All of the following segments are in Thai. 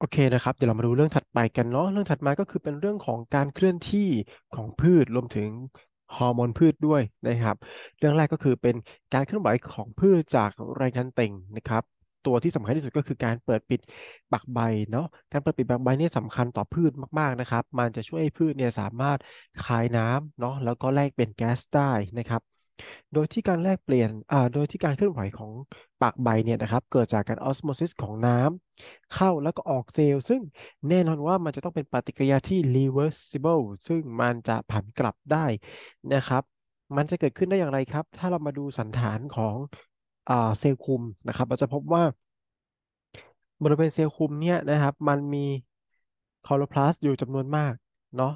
โอเคนะครับเดี๋ยวเรามาดูเรื่องถัดไปกันเนาะเรื่องถัดมาก็คือเป็นเรื่องของการเคลื่อนที่ของพืชรวมถึงฮอร์โมนพืชด้วยนะครับเรื่องแรกก็คือเป็นการเคลื่อนไหวของพืชจากแรงดันเต่งนะครับ ตัวที่สำคัญที่สุดก็คือการเปิดปิดปักใบเนาะการเปิดปิดปักใบนี่สำคัญต่อพืชมากๆนะครับมันจะช่วยให้พืชเนี่ยสามารถคายน้ำเนาะแล้วก็แลกเป็นแก๊สได้นะครับโดยที่การแลกเปลี่ยน โดยที่การเคลื่อนไหวของปากใบเนี่ยนะครับ เกิดจากการออสโมซิสของน้ำ เข้าแล้วก็ออกเซลล์ ซึ่งแน่นอนว่ามันจะต้องเป็นปฏิกิริยาที่ reversible ซึ่งมันจะผันกลับได้นะครับ มันจะเกิดขึ้นได้อย่างไรครับ ถ้าเรามาดูสันฐานของเซลล์คุมนะครับ เราจะพบว่าบริเวณเซลล์คุมเนี่ยนะครับ มันมีคลอโรพลาสต์อยู่จำนวนมากเนาะ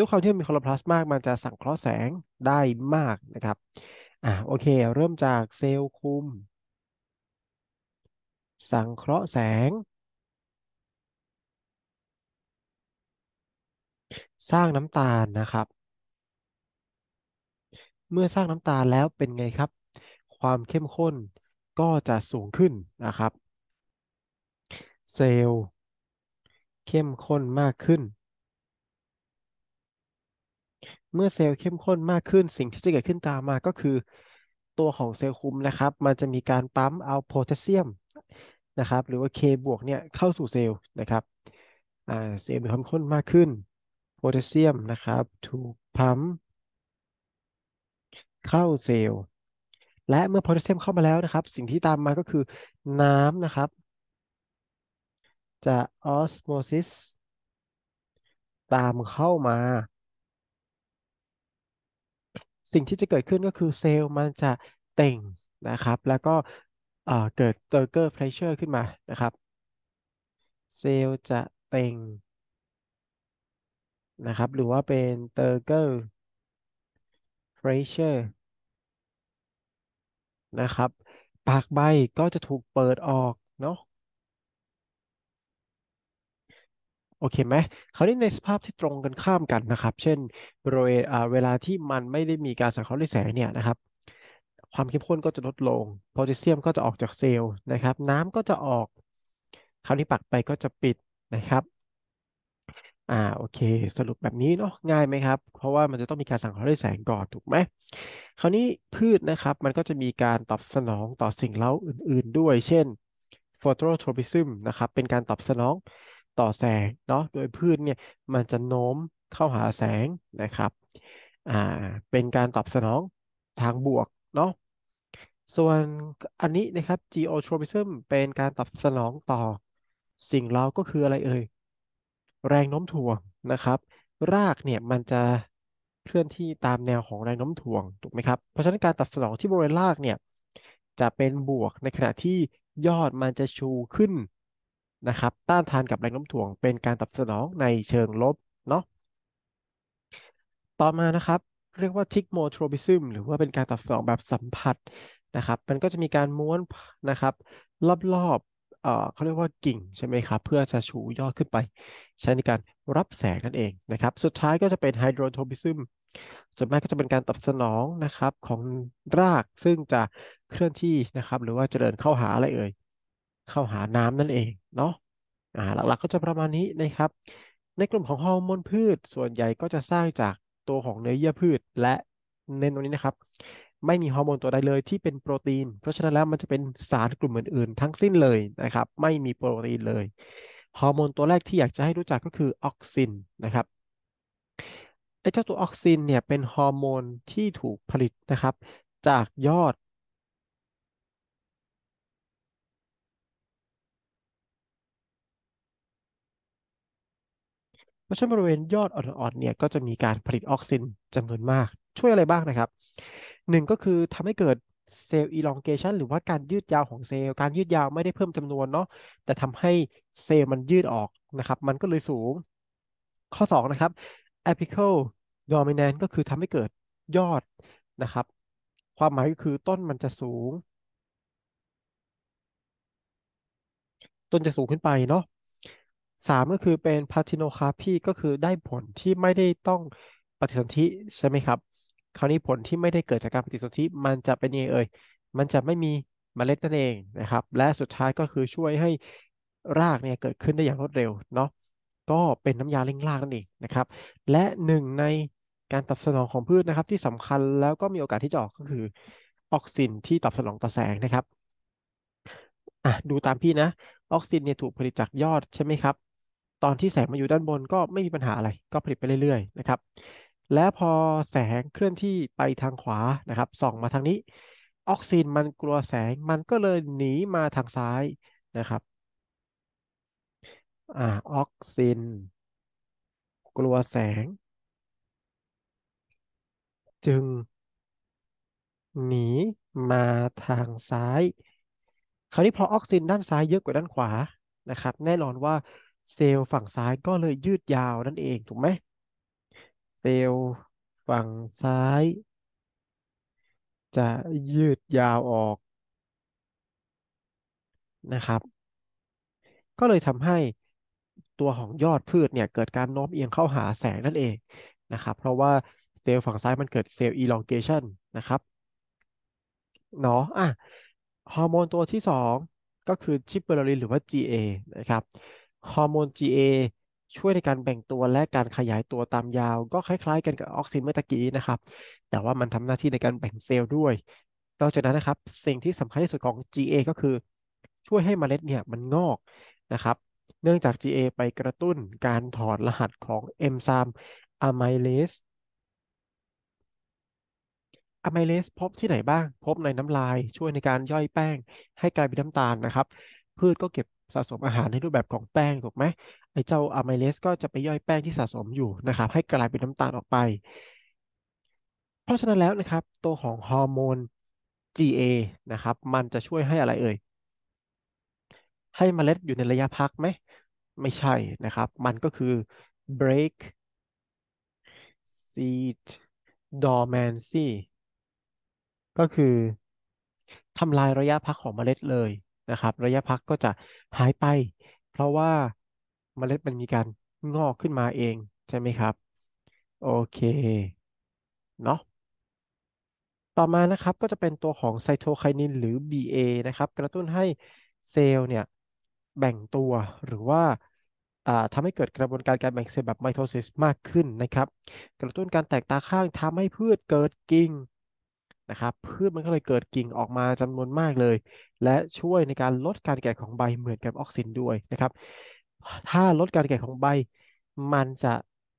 ด้วยความที่มันมีคลอโพลาสมาก มันจะสังเคราะห์แสงได้มากนะครับ อ่าโอเคเริ่มจากเซลล์คุม สังเคราะห์แสง สร้างน้ำตาลนะครับ เมื่อสร้างน้ำตาลแล้วเป็นไงครับ ความเข้มข้นก็จะสูงขึ้นนะครับ เซลล์ เข้มข้นมากขึ้นเมื่อเซลล์เข้มข้นมากขึ้นสิ่งที่จะเกิดขึ้นตามมาก็คือ ตัวของเซลล์คุมนะครับ มันจะมีการปั๊ม เอาโพแทสเซียมนะครับ หรือว่า K บวกเนี่ยเข้าสู่เซลล์นะครับเซลล์มีความข้นมากขึ้นโพแทสเซียมนะครับถูกปั๊มเข้าเซลล์ และเมื่อโพแทสเซียมเข้ามาแล้วนะครับสิ่งที่ตามมาก็คือน้ำนะครับ จะออสโมซิสตามเข้ามาสิ่งที่จะเกิดขึ้นก็คือเซลล์มันจะเต่งนะครับ แล้วก็เกิดเตอร์เกอร์เพรสเชอร์ขึ้นมานะครับ เซลล์จะเต่งนะครับ หรือว่าเป็นเตอร์เกอร์เพรสเชอร์นะครับ ปากใบก็จะถูกเปิดออกเนาะโอเคไหมเรานี้ในสภาพที่ตรงกันข้ามกันนะครับ เช่นบริเวณเวลาที่มันไม่ได้มีการสังเคราะห์ด้วยแสงเนี่ยนะครับ ความเข้มข้นก็จะลดลงโพแทสเซียมก็จะออกจากเซลล์นะครับ น้ำก็จะออกคราวนี้ปักไปก็จะปิดนะครับอ่าโอเคสรุปแบบนี้เนาะง่ายไหมครับ เพราะว่ามันจะต้องมีการสังเคราะห์ด้วยแสงก่อนถูกไหมคราวนี้พืชนะครับ มันก็จะมีการตอบสนองต่อสิ่งเล้าอื่นๆด้วย เช่นฟอโตโทร o ิซึมนะครับเป็นการตอบสนองต่อแสงเนาะโดยพืชเนี่ยมันจะโน้มเข้าหาแสงนะครับอ่าเป็นการตอบสนองทางบวกเนาะส่วนอันนี้นะครับ geotropism เป็นการตอบสนองต่อสิ่งเราก็คืออะไรเอ่ยแรงโน้มถ่วงนะครับ รากเนี่ยมันจะเคลื่อนที่ตามแนวของแรงโน้มถ่วงถูกไหมครับเพราะฉะนั้นการตอบสนองที่บริเวณรากเนี่ยจะเป็นบวกในขณะที่ยอดมันจะชูขึ้นนะครับต้านทานกับแรงโน้มถ่วงเป็นการตอบสนองในเชิงลบเนาะต่อมานะครับเรียกว่าทิกโมโทรบิซึมหรือว่าเป็นการตอบสนองแบบสัมผัสนะครับ มันก็จะมีการม้วนนะครับรอบๆเออเขาเรียกว่ากิ่งใช่ไหมครับ เพื่อจะชูยอดขึ้นไป ใช้ในการรับแสงนั่นเองนะครับสุดท้ายก็จะเป็นไฮโดรโทรบิซึมส่วนมากก็จะเป็นการตอบสนองนะครับของรากซึ่งจะเคลื่อนที่นะครับหรือว่าเจริญเข้าหาอะไรเอ่ยเข้าหาน้ำนั่นเองเนาะ อ่า หลักๆ ก็จะประมาณนี้นะครับ ในกลุ่มของฮอร์โมนพืชส่วนใหญ่ก็จะสร้างจากตัวของเนื้อเยื่อพืชและเน้นตรงนี้นะครับ ไม่มีฮอร์โมนตัวใดเลยที่เป็นโปรตีน เพราะฉะนั้นแล้วมันจะเป็นสารกลุ่มอื่นๆ ทั้งสิ้นเลยนะครับ ไม่มีโปรตีนเลย ฮอร์โมนตัวแรกที่อยากจะให้รู้จักก็คือออกซินนะครับไอ้เจ้าตัวออกซินเนี่ยเป็นฮอร์โมนที่ถูกผลิตนะครับจากยอดราะฉะนั้นบริเวณยอดอ่อนๆเนี่ยก็จะมีการผลิตออกซินจำนวนมากช่วยอะไรบ้างนะครับหนึ่งก็คือทำให้เกิดเซลล์อีลองเกชันหรือว่าการยืดยาวของเซลล์การยืดยาวไม่ได้เพิ่มจำนวนเนาะแต่ทำให้เซลล์มันยืดออกนะครับ มันก็เลยสูง ข้อ2นะครับ apical dominant ก็คือทำให้เกิดยอดนะครับ ความหมายก็คือต้นมันจะสูง ต้นจะสูงขึ้นไปเนาะสามก็คือเป็นพาทิโนคาพีก็คือได้ผลที่ไม่ได้ต้องปฏิสนธิใช่ไหมครับคราวนี้ผลที่ไม่ได้เกิดจากการปฏิสนธิมันจะเป็นยังไงเอ่ยมันจะไม่มีเมล็ดนั่นเองนะครับ และสุดท้ายก็คือช่วยให้รากเนี่ยเกิดขึ้นได้อย่างรวดเร็วเนาะก็เป็นน้ำยาเล่งรากนั่นเองนะครับ และหนึ่งในการตอบสนองของพืชนะครับที่สำคัญแล้วก็มีโอกาสที่จะออกก็คือออกซินที่ตอบสนองต่อแสงนะครับอ่ะดูตามพี่นะ ออกซินเนี่ยถูกผลิตจากยอดใช่ไหมครับตอนที่แสงมาอยู่ด้านบนก็ไม่มีปัญหาอะไร ก็ผลิตไปเรื่อยๆนะครับ และพอแสงเคลื่อนที่ไปทางขวานะครับส่องมาทางนี้ ออกซินมันกลัวแสงมันก็เลยหนีมาทางซ้ายนะครับอ่าออกซิน กลัวแสง จึง หนีมาทางซ้ายคราวนี้พอออกซินด้านซ้ายเยอะกว่าด้านขวานะครับ แน่นอนว่าเซลล์ฝั่งซ้ายก็เลยยืดยาวนั่นเองถูกไหมเซลล์ฝั่งซ้าย จะยืดยาวออกนะครับ ก็เลยทำให้ตัวของยอดพืชเนี่ย เกิดการโน้มเอียงเข้าหาแสงนั่นเองนะครับ เพราะว่าเซลล์ฝั่งซ้ายมันเกิดเซลล์ elongation นะครับเนาะอ่ะฮอร์โมนตัวที่2ก็คือชิปเปอร์ลินหรือว่า GA นะครับฮอร์โมน GA ช่วยในการแบ่งตัวและการขยายตัวตามยาว ก็คล้ายๆกันกับออกซินเมื่อตะกี้นะครับ แต่ว่ามันทำหน้าที่ในการแบ่งเซลล์ด้วย นอกจากนั้นนะครับ สิ่งที่สำคัญที่สุดของ GA ก็คือ ช่วยให้เมล็ดเนี่ยมันงอกนะครับ เนื่องจาก GA ไปกระตุ้นการถอดรหัสของเอนไซม์อะไมเลสอะไมเลสพบที่ไหนบ้างพบในน้ำลาย ช่วยในการย่อยแป้งให้กลายเป็นน้ำตาลนะครับพืชก็เก็บสะสมอาหารในรูปแบบของแป้งถูกไหมไอเจ้าอะไมเลสก็จะไปย่อยแป้งที่สะสมอยู่นะครับให้กลายเป็นน้ำตาลออกไป เพราะฉะนั้นแล้วนะครับตัวของฮอร์โมน GA นะครับ มันจะช่วยให้อะไรเอ่ย ให้เมล็ดอยู่ในระยะพักไหมไม่ใช่นะครับ มันก็คือ break seed dormancy ก็คือทำลายระยะพักของเมล็ดเลยนะครับ ระยะพักก็จะหายไปเพราะว่าเมล็ดมันมีการงอกขึ้นมาเอง ใช่ไหมครับ โอเค เนาะต่อมานะครับก็จะเป็นตัวของไซโตไคนินหรือ BA นะครับ กระตุ้นให้เซลล์เนี่ย แบ่งตัวหรือว่าทำให้เกิดกระบวนการการแบ่งเซลล์แบบไมโทซิสมากขึ้นนะครับ กระตุ้นการแตกตาข้างทำให้พืชเกิดกิ่งนะครับพืชมันก็เลยเกิดกิ่งออกมาจำนวนมากเลย และช่วยในการลดการแก่ของใบเหมือนกับออกซินด้วยนะครับ ถ้าลดการแก่ของใบมันจะ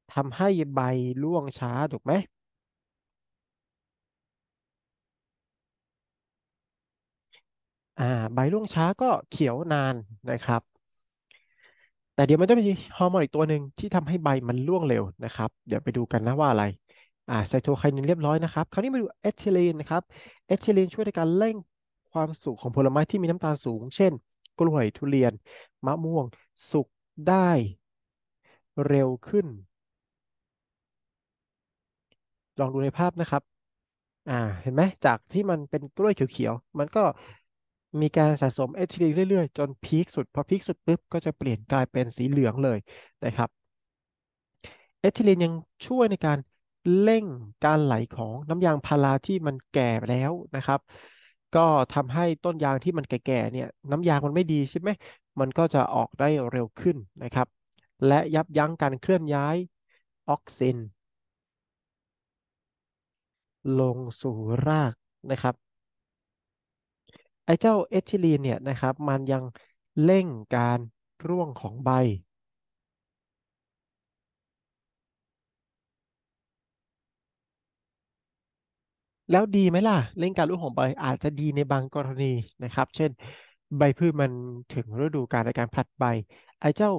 ทำให้ใบร่วงช้าถูกไหมอ่าใบร่วงช้าก็เขียวนานนะครับ แต่เดี๋ยวมันจะมีฮอร์โมนอีกตัวหนึ่งที่ทำให้ใบมันร่วงเร็วนะครับ เดี๋ยวไปดูกันนะว่าอะไรอ่าไซโตไคนินเรียบร้อยนะครับ คราวนี้มาดูเอทิลีนนะครับ เอทิลีนช่วยในการเร่งความสุกของผลไม้ที่มีน้ำตาลสูง เช่น กล้วยทุเรียน มะม่วง สุกได้ เร็วขึ้น ลองดูในภาพนะครับอ่าเห็นไหม จากที่มันเป็นกล้วยเขียวๆ มันก็มีการสะสมเอทิลีนเรื่อย ๆ จนพีคสุด พอพีคสุดปุ๊บ ก็จะเปลี่ยนกลายเป็นสีเหลืองเลย นะครับ เอทิลีนยังช่วยในการเร่งการไหลของน้ำยางพาราที่มันแก่แล้วนะครับ ก็ทำให้ต้นยางที่มันแก่ๆเนี่ยน้ำยางมันไม่ดีใช่ไหม มันก็จะออกได้เร็วขึ้นนะครับ และยับยั้งการเคลื่อนย้ายออกซิน ลงสู่รากนะครับ ไอ้เจ้าเอทิลีนเนี่ยนะครับมันยังเร่งการร่วงของใบแล้วดีไหมล่ะเล่นการรุกของใบอาจจะดีในบางกรณีนะครับ เช่นใบพืชมันถึงฤดูกาลในการผลัดใบ ไอ้เจ้า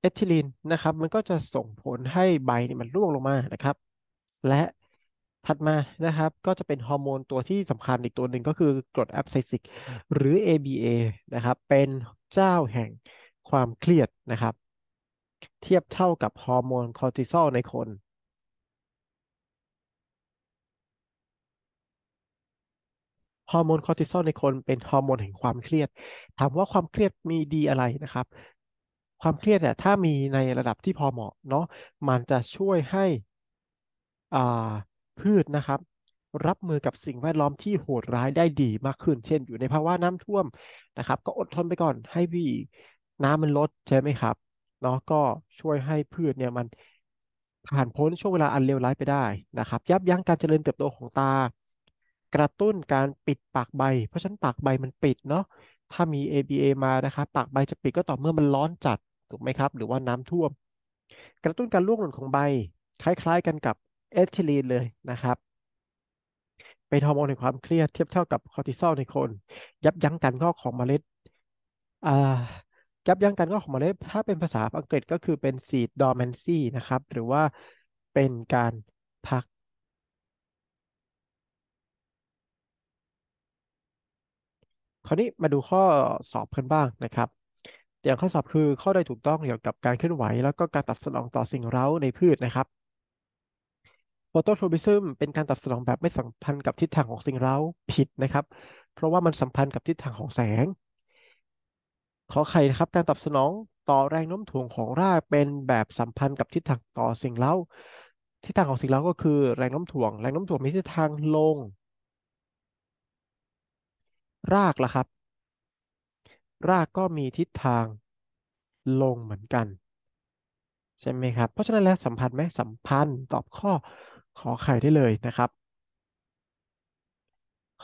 เอทิลีนนะครับ มันก็จะส่งผลให้ใบนี่มันร่วงลงมานะครับ และถัดมานะครับก็จะเป็นฮอร์โมนตัวที่สำคัญอีกตัวหนึ่งก็คือกรดแอปไซซิก หรือ ABA นะครับ เป็นเจ้าแห่งความเครียดนะครับ เทียบเท่ากับฮอร์โมนคอร์ติซอลในคนฮอร์โมนคอร์ติซอลในคนเป็นฮอร์โมนแห่งความเครียด ถามว่าความเครียดมีดีอะไรนะครับ ความเครียดเ่ยถ้ามีในระดับที่พอเหมาะเนาะ มันจะช่วยให้อ่าพืชนะครับ รับมือกับสิ่งแวดล้อมที่โหดร้ายได้ดีมากขึ้น เช่น อยู่ในภาวะน้ำท่วมนะครับ ก็อดทนไปก่อนให้พี่ น้ำมันลดใช่ไหมครับ เนาะก็ช่วยให้พืชเนี่ยมันผ่านพ้นช่วงเวลาอันเลวร้ายไปได้นะครับ ยับยั้งการเจริญเติบโตของตากระตุ้นการปิดปากใบ เพราะฉะนั้นปากใบมันปิดเนาะ ถ้ามี ABA มานะครับ ปากใบจะปิดก็ต่อเมื่อมันร้อนจัด ถูกไหมครับ หรือว่าน้ำท่วม กระตุ้นการร่วงหล่นของใบ คล้ายๆกันกับเอทิลีนเลยนะครับ เป็นฮอร์โมนแห่งความเครียดเทียบเท่ากับคอร์ติซอลในคน ยับยั้งการงอกของเมล็ด ยับยั้งการงอกของเมล็ด ถ้าเป็นภาษาอังกฤษก็คือเป็น seed dormancy นะครับ หรือว่าเป็นการพักคราวนี้มาดูข้อสอบเพิ่นบ้างนะครับอย่างข้อสอบคือ ข้อใดถูกต้องเกี่ยวกับการเคลื่อนไหว แล้วก็การตอบสนองต่อสิ่งเร้าในพืชนะครับโฟโตโทรบิซึมเป็นการตอบสนองแบบไม่สัมพันธ์กับทิศทางของสิ่งเร้าผิดนะครับ เพราะว่ามันสัมพันธ์กับทิศทางของแสงขอไข่นะครับการตอบสนองต่อแรงโน้มถ่วงของรากเป็นแบบสัมพันธ์กับทิศทางต่อสิ่งเร้าทิศทางของสิ่งเร้าก็คือแรงโน้มถ่วงแรงโน้มถ่วงมีทิศทางลงรากล่ะครับ รากก็มีทิศทางลงเหมือนกัน ใช่ไหมครับ เพราะฉะนั้นแล้วสัมพันธ์ไหมสัมพันธ์ตอบข้อขอไข่ได้เลยนะครับ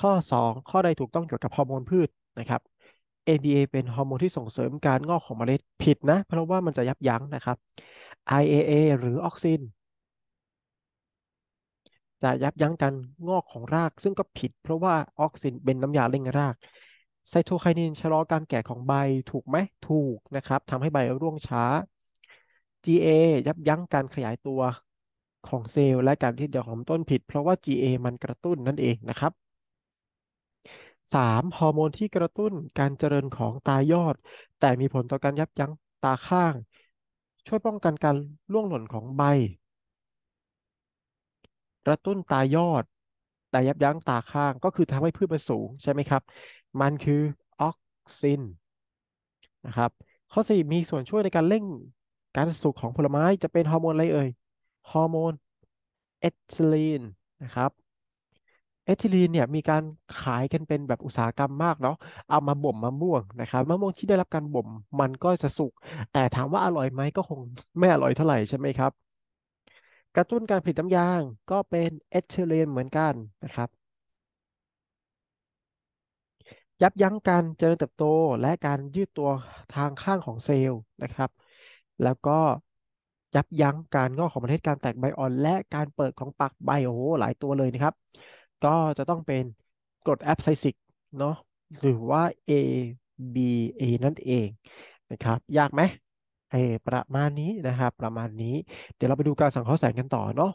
ข้อ 2 ข้อใดถูกต้องเกี่ยวกับฮอร์โมนพืชนะครับ n d a เป็นฮอร์โมนที่ส่งเสริมการงอกของเมล็ดผิดนะเพราะว่ามันจะยับยั้งนะครับ IAA หรือออกซินจะยับยั้งการงอกของรากซึ่งก็ผิดเพราะว่าออกซินเป็นน้ำยาเร่งราก ไซโทไคนินชะลอการแก่ของใบถูกไหมถูกนะครับทำให้ใบร่วงช้า GA ยับยั้งการขยายตัวของเซลล์และการที่เดียวของต้นผิด เพราะว่า GA มันกระตุ้นนั่นเองนะครับ 3. ฮอร์โมนที่กระตุ้นการเจริญของตายอดแต่มีผลต่อการยับยั้งตาข้าง ช่วยป้องกันการล่วงหล่นของใบกระตุ้นตายอด ตายับยั้งตาข้าง ก็คือทำให้พืชมันสูงใช่ไหมครับ มันคือออกซินนะครับข้อ 4 มีส่วนช่วยในการเร่งการสุกของผลไม้จะเป็นฮอร์โมนอะไรเอ่ย ฮอร์โมนเอทิลีนนะครับเอทิลีนเนี่ยมีการขายกันเป็นแบบอุตสาหกรรมมากเนาะเอามาบ่มมะม่วงนะครับมะม่วงที่ได้รับการบ่มมันก็จะสุกแต่ถามว่าอร่อยไหมก็คงไม่อร่อยเท่าไหร่ใช่ไหมครับกระตุ้นการผลิตน้ำยางก็เป็นเอทิลีนเหมือนกันนะครับ ยับยั้งการเจริญเติบโตและการยืดตัวทางข้างของเซลล์นะครับ แล้วก็ยับยั้งการงอกของเมล็ดการแตกใบอ่อนและการเปิดของปากใบโอ้โหหลายตัวเลยนะครับ ก็จะต้องเป็นกรดแอปไซซิกเนาะหรือว่า ABA นั่นเองนะครับ ยากไหมประมาณนี้นะครับประมาณนี้เดี๋ยวเราไปดูการสังเคราะห์แสงกันต่อเนาะ